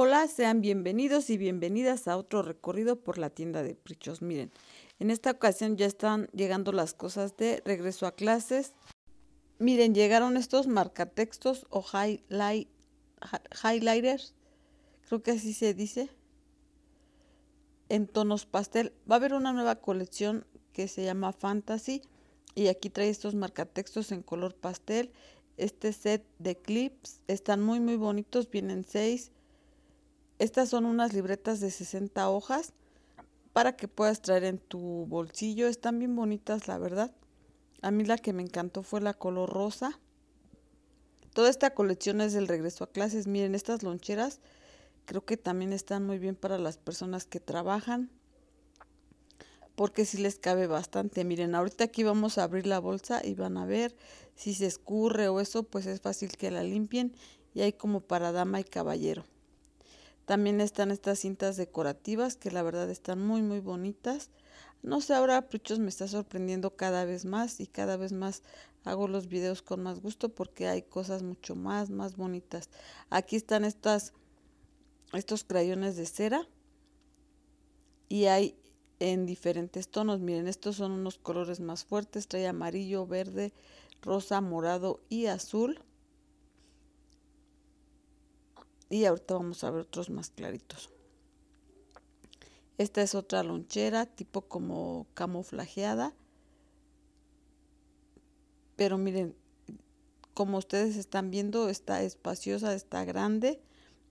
Hola, sean bienvenidos y bienvenidas a otro recorrido por la tienda de Prichos. Miren, en esta ocasión ya están llegando las cosas de regreso a clases. Miren, llegaron estos marcatextos o highlighters, creo que así se dice, en tonos pastel. Va a haber una nueva colección que se llama Fantasy y aquí trae estos marcatextos en color pastel. Este set de clips están muy muy bonitos, vienen seis estas son unas libretas de 60 hojas para que puedas traer en tu bolsillo. Están bien bonitas, la verdad. A mí la que me encantó fue la color rosa. Toda esta colección es del regreso a clases. Miren, estas loncheras creo que también están muy bien para las personas que trabajan. Porque sí les cabe bastante. Miren, ahorita aquí vamos a abrir la bolsa y van a ver si se escurre o eso, pues es fácil que la limpien. Y hay como para dama y caballero. También están estas cintas decorativas que la verdad están muy muy bonitas. No sé, ahora Pruchos me está sorprendiendo cada vez más y cada vez más hago los videos con más gusto porque hay cosas mucho más, más bonitas. Aquí están estas, estos crayones de cera y hay en diferentes tonos. Miren, estos son unos colores más fuertes, trae amarillo, verde, rosa, morado y azul y ahorita vamos a ver otros más claritos. Esta es otra lonchera tipo como camuflajeada. Pero miren, como ustedes están viendo, está espaciosa, está grande.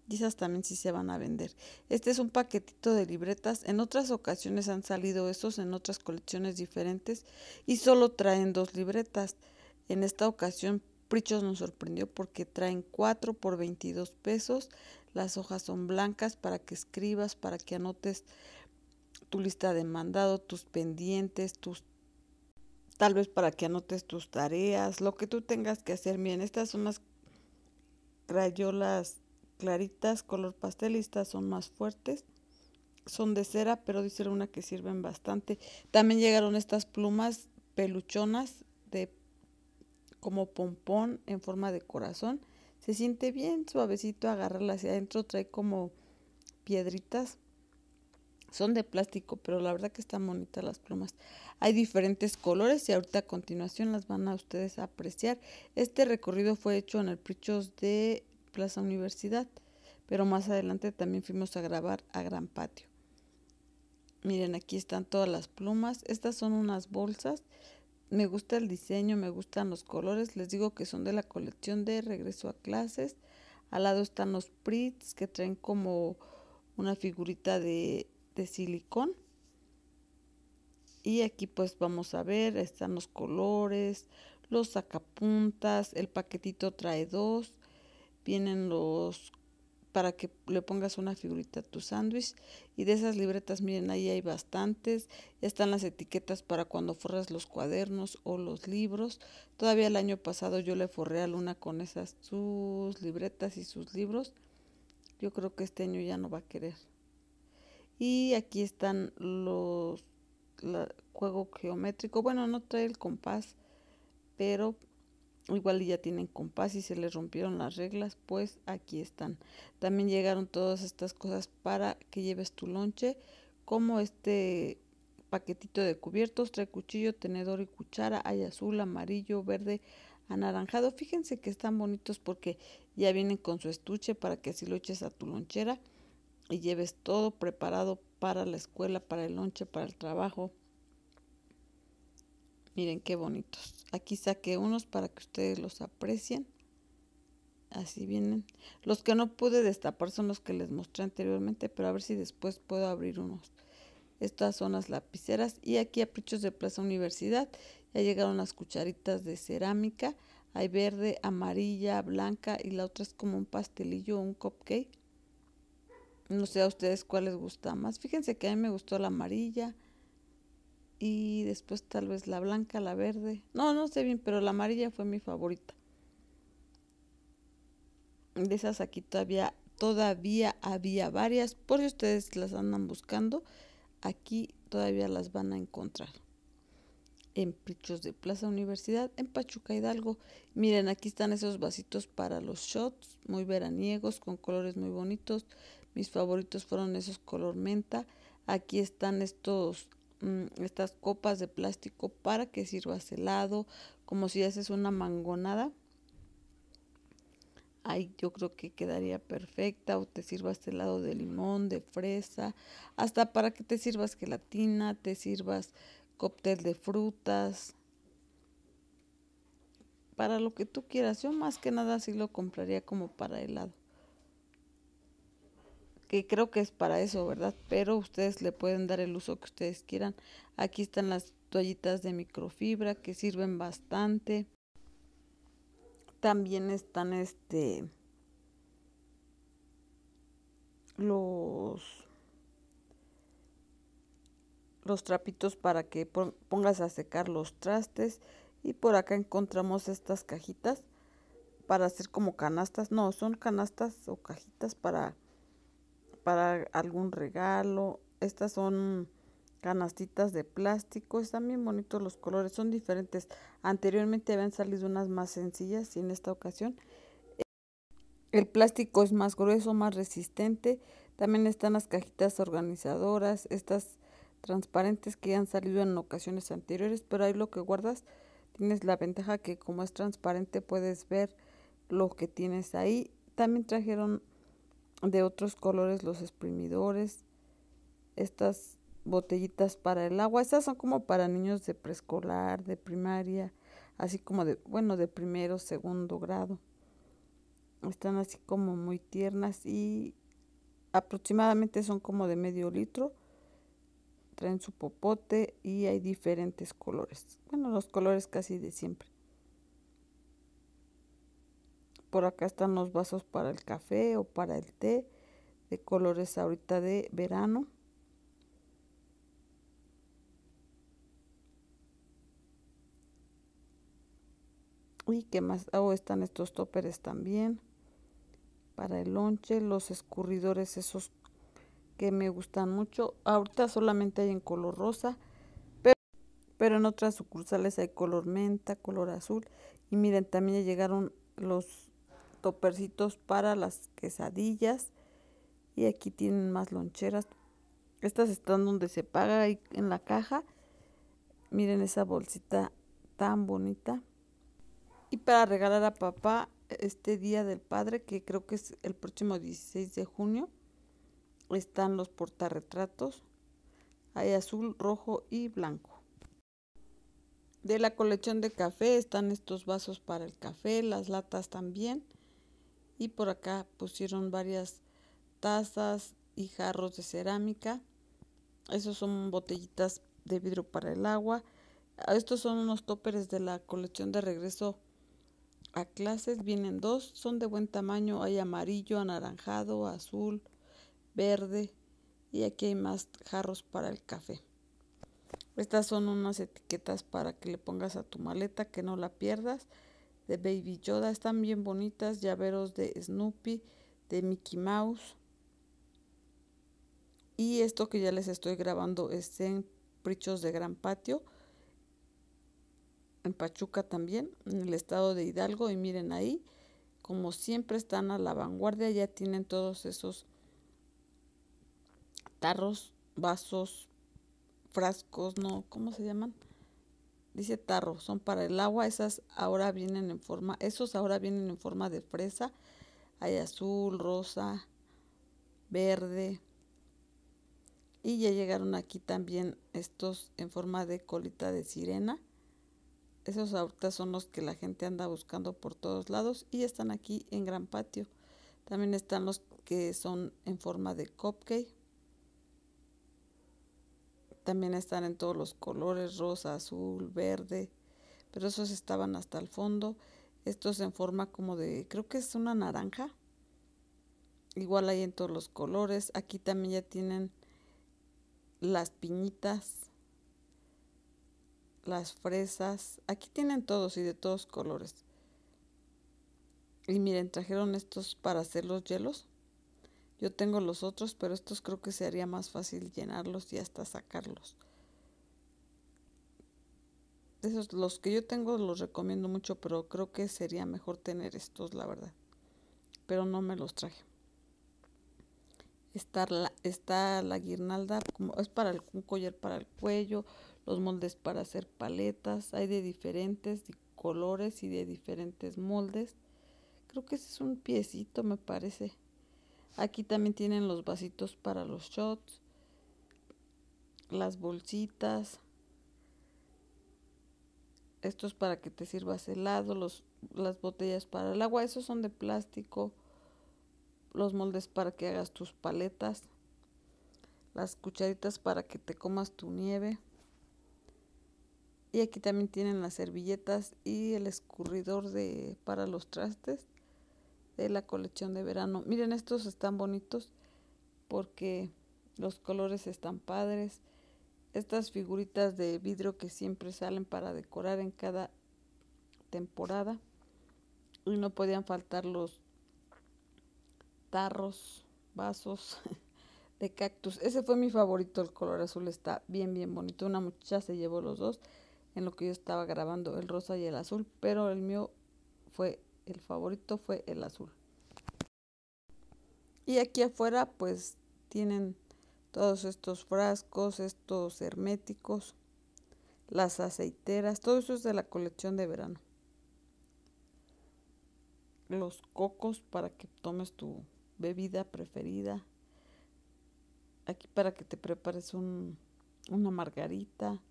Quizás también sí se van a vender. Este es un paquetito de libretas. En otras ocasiones han salido estos en otras colecciones diferentes y solo traen dos libretas. En esta ocasión Prichos nos sorprendió porque traen 4 por 22 pesos. Las hojas son blancas para que escribas, para que anotes tu lista de mandado, tus pendientes, tus tal vez para que anotes tus tareas, lo que tú tengas que hacer. Miren, estas son las rayolas claritas, color pastel, estas son más fuertes. Son de cera, pero dicen una que sirven bastante. También llegaron estas plumas peluchonas de como pompón en forma de corazón. Se siente bien suavecito agarrarla hacia adentro, trae como piedritas. Son de plástico, pero la verdad que están bonitas las plumas. Hay diferentes colores y ahorita a continuación las van a ustedes apreciar. Este recorrido fue hecho en el Prichos de Plaza Universidad, pero más adelante también fuimos a grabar a Gran Patio. Miren, aquí están todas las plumas. Estas son unas bolsas me gusta el diseño, me gustan los colores. Les digo que son de la colección de Regreso a Clases. Al lado están los prints que traen como una figurita de, de silicón. Y aquí pues vamos a ver, están los colores, los sacapuntas, el paquetito trae dos, vienen los para que le pongas una figurita a tu sándwich. Y de esas libretas, miren, ahí hay bastantes. Ya están las etiquetas para cuando forras los cuadernos o los libros. Todavía el año pasado yo le forré a Luna con esas sus libretas y sus libros. Yo creo que este año ya no va a querer. Y aquí están los la, juego geométrico. Bueno, no trae el compás, pero Igual ya tienen compás y se les rompieron las reglas, pues aquí están. También llegaron todas estas cosas para que lleves tu lonche, como este paquetito de cubiertos, trae cuchillo, tenedor y cuchara, hay azul, amarillo, verde, anaranjado. Fíjense que están bonitos porque ya vienen con su estuche para que así lo eches a tu lonchera y lleves todo preparado para la escuela, para el lonche, para el trabajo. Miren qué bonitos. Aquí saqué unos para que ustedes los aprecien. Así vienen. Los que no pude destapar son los que les mostré anteriormente, pero a ver si después puedo abrir unos. Estas son las lapiceras y aquí a Pichos de Plaza Universidad. Ya llegaron las cucharitas de cerámica. Hay verde, amarilla, blanca y la otra es como un pastelillo, un cupcake. No sé a ustedes cuál les gusta más. Fíjense que a mí me gustó la amarilla y después tal vez la blanca, la verde. No, no sé bien, pero la amarilla fue mi favorita. De esas aquí todavía, todavía había varias. Por si ustedes las andan buscando, aquí todavía las van a encontrar. En Pichos de Plaza Universidad, en Pachuca Hidalgo. Miren, aquí están esos vasitos para los shots, muy veraniegos, con colores muy bonitos. Mis favoritos fueron esos color menta. Aquí están estos Mm, estas copas de plástico para que sirvas helado, como si haces una mangonada. Ahí yo creo que quedaría perfecta o te sirvas helado de limón, de fresa, hasta para que te sirvas gelatina, te sirvas cóctel de frutas. Para lo que tú quieras, yo más que nada sí lo compraría como para helado que creo que es para eso, ¿verdad? Pero ustedes le pueden dar el uso que ustedes quieran. Aquí están las toallitas de microfibra que sirven bastante. También están este los los trapitos para que pongas a secar los trastes y por acá encontramos estas cajitas para hacer como canastas, no, son canastas o cajitas para para algún regalo. Estas son canastitas de plástico. Están bien bonitos los colores, son diferentes. Anteriormente habían salido unas más sencillas y en esta ocasión eh, el plástico es más grueso, más resistente. También están las cajitas organizadoras, estas transparentes que han salido en ocasiones anteriores, pero ahí lo que guardas tienes la ventaja que como es transparente puedes ver lo que tienes ahí. También trajeron de otros colores los exprimidores, estas botellitas para el agua, estas son como para niños de preescolar, de primaria, así como de, bueno, de primero, segundo grado. Están así como muy tiernas y aproximadamente son como de medio litro. Traen su popote y hay diferentes colores. Bueno, los colores casi de siempre. Por acá están los vasos para el café o para el té de colores ahorita de verano. Y qué más, Ah, oh, están estos toppers también para el lonche, los escurridores esos que me gustan mucho. Ahorita solamente hay en color rosa, pero, pero en otras sucursales hay color menta, color azul. Y miren, también llegaron los topercitos para las quesadillas. Y aquí tienen más loncheras. Estas están donde se paga ahí en la caja. Miren esa bolsita tan bonita. Y para regalar a papá este Día del Padre, que creo que es el próximo 16 de junio, están los portarretratos. Hay azul, rojo y blanco. De la colección de café están estos vasos para el café, las latas también y por acá pusieron varias tazas y jarros de cerámica. Esos son botellitas de vidrio para el agua. Ah, estos son unos toppers de la colección de regreso a clases. Vienen dos, son de buen tamaño. Hay amarillo, anaranjado, azul, verde. Y aquí hay más jarros para el café. Estas son unas etiquetas para que le pongas a tu maleta que no la pierdas de Baby Yoda están bien bonitas, llaveros de Snoopy, de Mickey Mouse. Y esto que ya les estoy grabando es en Prichos de Gran Patio, en Pachuca también, en el estado de Hidalgo. Y miren ahí, como siempre están a la vanguardia, ya tienen todos esos tarros, vasos, frascos, no, ¿cómo se llaman? Dice tarro, son para el agua, esas ahora vienen en forma, esos ahora vienen en forma de fresa. Hay azul, rosa, verde. Y ya llegaron aquí también estos en forma de colita de sirena. Esos ahorita son los que la gente anda buscando por todos lados y están aquí en Gran Patio. También están los que son en forma de cupcake. También están en todos los colores, rosa, azul, verde, pero esos estaban hasta el fondo. Estos en forma como de, creo que es una naranja. Igual hay en todos los colores. Aquí también ya tienen las piñitas, las fresas. Aquí tienen todos y de todos colores. Y miren, trajeron estos para hacer los hielos. Yo tengo los otros, pero estos creo que sería más fácil llenarlos y hasta sacarlos. Esos, los que yo tengo los recomiendo mucho, pero creo que sería mejor tener estos, la verdad. Pero no me los traje. Está la, está la guirnalda, como es para un collar para el cuello, los moldes para hacer paletas, hay de diferentes colores y de diferentes moldes. Creo que ese es un piecito, me parece. Aquí también tienen los vasitos para los shots, las bolsitas. Estos para que te sirvas helado, las botellas para el agua, esos son de plástico. Los moldes para que hagas tus paletas, las cucharitas para que te comas tu nieve. Y aquí también tienen las servilletas y el escurridor de, para los trastes de la colección de verano. Miren, estos están bonitos porque los colores están padres. Estas figuritas de vidrio que siempre salen para decorar en cada temporada. Y no podían faltar los tarros, vasos de cactus. Ese fue mi favorito, el color azul está bien, bien bonito. Una muchacha se llevó los dos en lo que yo estaba grabando, el rosa y el azul, pero el mío fue el favorito fue el azul. Y aquí afuera pues tienen todos estos frascos, estos herméticos, las aceiteras, todo eso es de la colección de verano. Los cocos para que tomes tu bebida preferida. Aquí para que te prepares una margarita.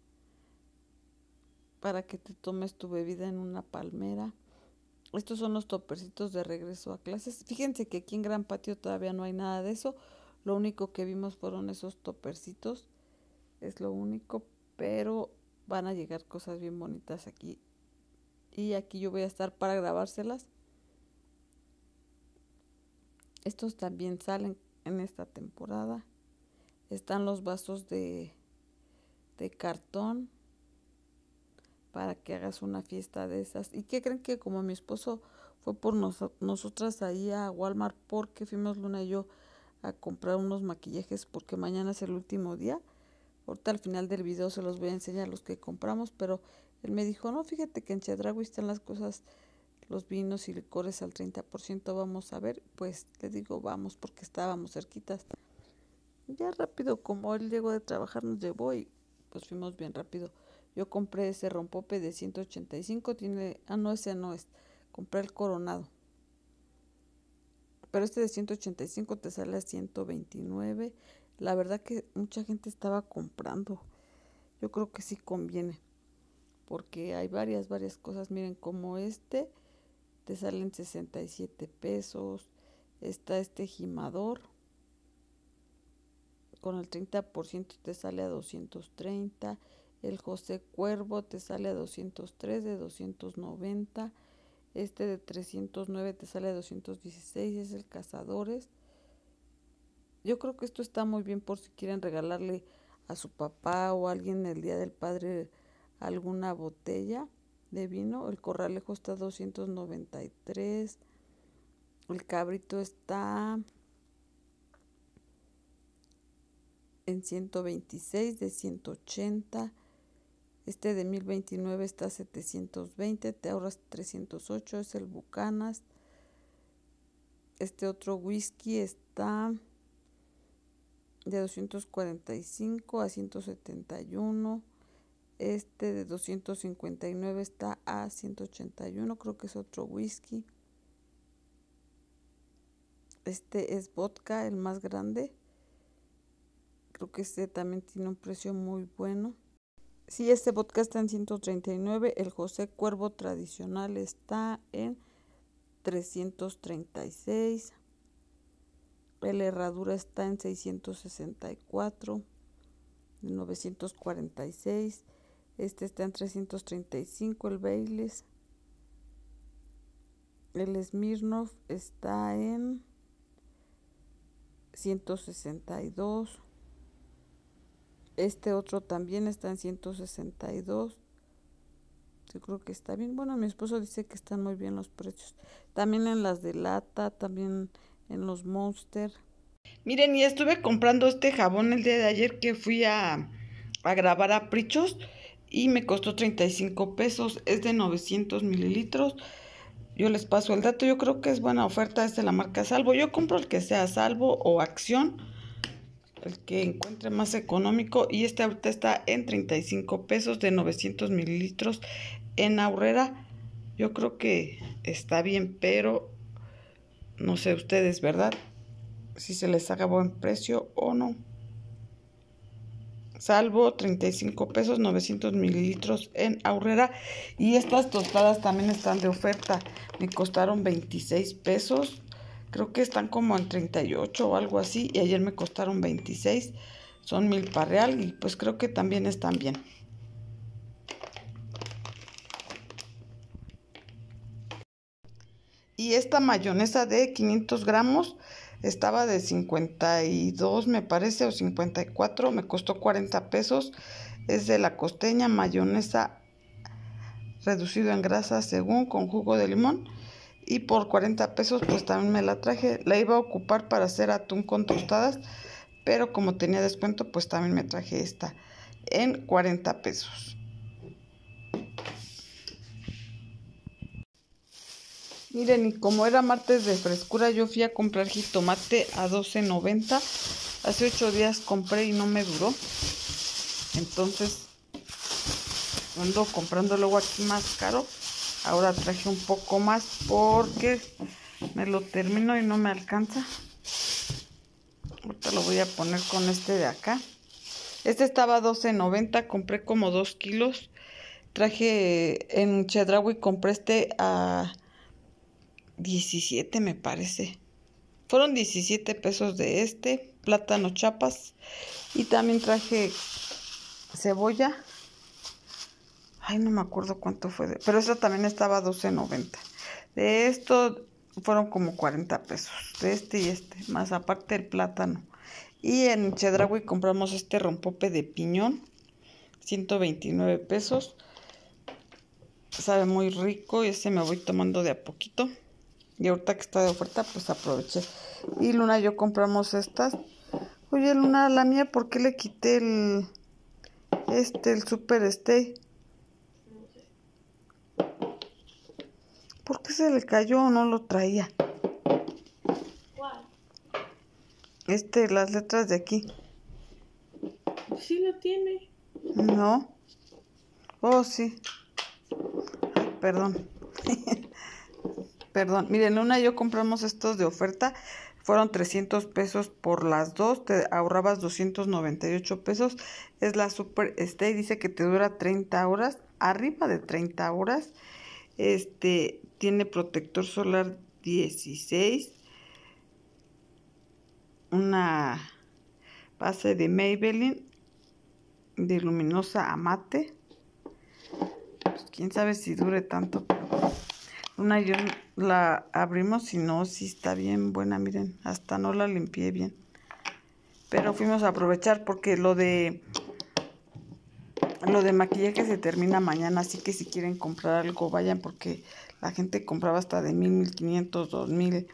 Para que te tomes tu bebida en una palmera. Estos son los topercitos de regreso a clases. Fíjense que aquí en Gran Patio todavía no hay nada de eso. Lo único que vimos fueron esos topercitos. Es lo único, pero van a llegar cosas bien bonitas aquí. Y aquí yo voy a estar para grabárselas. Estos también salen en esta temporada. Están los vasos de, de cartón para que hagas una fiesta de esas. ¿Y qué creen que como mi esposo fue por nosotras ahí a Walmart porque fuimos Luna y yo a comprar unos maquillajes porque mañana es el último día? Ahorita al final del video se los voy a enseñar los que compramos, pero él me dijo, no, fíjate que en Chedragui están las cosas, los vinos y licores al 30%, vamos a ver. Pues le digo, vamos, porque estábamos cerquitas. Ya rápido, como él llegó de trabajar, nos llevó y pues fuimos bien rápido. Yo compré ese rompope de 185, tiene, ah no, ese no es, compré el coronado. Pero este de 185 te sale a 129. La verdad que mucha gente estaba comprando. Yo creo que sí conviene. Porque hay varias, varias cosas. Miren, como este te salen 67 pesos. Está este gimador. Con el 30% te sale a 230 el José Cuervo te sale a 203 de 290. Este de 309 te sale a 216. Es el Cazadores. Yo creo que esto está muy bien por si quieren regalarle a su papá o a alguien el Día del Padre alguna botella de vino. El corralejo está a 293. El cabrito está en 126 de 180. Este de 1029 está a 720, te ahorras 308, es el Bucanas. Este otro whisky está de 245 a 171. Este de 259 está a 181, creo que es otro whisky. Este es vodka, el más grande. Creo que este también tiene un precio muy bueno. Si este podcast está en 139, el José Cuervo tradicional está en 336. El Herradura está en 664. 946. Este está en 335. El bailes El Smirnov está en 162. Este otro también está en 162. Yo creo que está bien. Bueno, mi esposo dice que están muy bien los precios. También en las de lata, también en los Monster. Miren, y estuve comprando este jabón el día de ayer que fui a, a grabar a Prichos y me costó 35 pesos. Es de 900 mililitros. Yo les paso el dato. Yo creo que es buena oferta. Es de la marca Salvo. Yo compro el que sea Salvo o Acción el que encuentre más económico y este ahorita está en 35 pesos de 900 mililitros en Aurrera. Yo creo que está bien, pero no sé ustedes, ¿verdad? Si se les haga buen precio o no. Salvo 35 pesos 900 mililitros en Aurrera. Y estas tostadas también están de oferta. Me costaron 26 pesos creo que están como en 38 o algo así y ayer me costaron 26 son mil real y pues creo que también están bien y esta mayonesa de 500 gramos estaba de 52 me parece o 54 me costó 40 pesos es de la costeña mayonesa reducido en grasa según con jugo de limón y por 40 pesos pues también me la traje. La iba a ocupar para hacer atún con tostadas, pero como tenía descuento pues también me traje esta en 40 pesos. Miren, y como era martes de frescura, yo fui a comprar jitomate a 12.90. Hace 8 días compré y no me duró. Entonces, ando comprando luego aquí más caro Ahora traje un poco más porque me lo termino y no me alcanza. Ahorita lo voy a poner con este de acá. Este estaba 12.90, compré como 2 kilos. Traje en Chedraui, compré este a 17 me parece. Fueron 17 pesos de este, plátano chapas. Y también traje cebolla Ay, no me acuerdo cuánto fue. De, pero esta también estaba 12.90. De esto fueron como 40 pesos. De este y este. Más aparte el plátano. Y en Chedragui compramos este rompope de piñón. 129 pesos. Sabe muy rico. Y ese me voy tomando de a poquito. Y ahorita que está de oferta, pues aproveché. Y Luna y yo compramos estas. Oye, Luna, la mía, ¿por qué le quité el... Este, el Super este... ¿Por qué se le cayó o no lo traía? ¿Cuál? Este, las letras de aquí. Pues sí lo tiene. No. Oh, sí. perdón. perdón. Miren, una y yo compramos estos de oferta. Fueron 300 pesos por las dos. Te ahorrabas 298 pesos. Es la Super Stay. Dice que te dura 30 horas. Arriba de 30 horas. Este, tiene protector solar 16, una base de Maybelline de luminosa amate. Pues, quién sabe si dure tanto, una yo la abrimos y no, si está bien buena, miren, hasta no la limpié bien. Pero fuimos a aprovechar porque lo de lo de maquillaje se termina mañana, así que si quieren comprar algo, vayan porque la gente compraba hasta de mil, mil quinientos, dos mil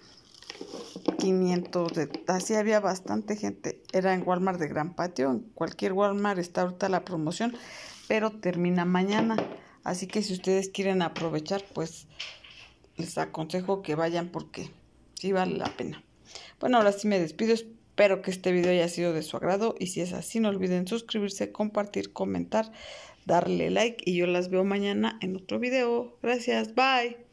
quinientos. Así había bastante gente. Era en Walmart de Gran Patio. En cualquier Walmart está ahorita la promoción, pero termina mañana. Así que si ustedes quieren aprovechar, pues les aconsejo que vayan porque sí vale la pena. Bueno, ahora sí me despido. Espero que este video haya sido de su agrado y si es así no olviden suscribirse, compartir, comentar, darle like y yo las veo mañana en otro video. Gracias, bye.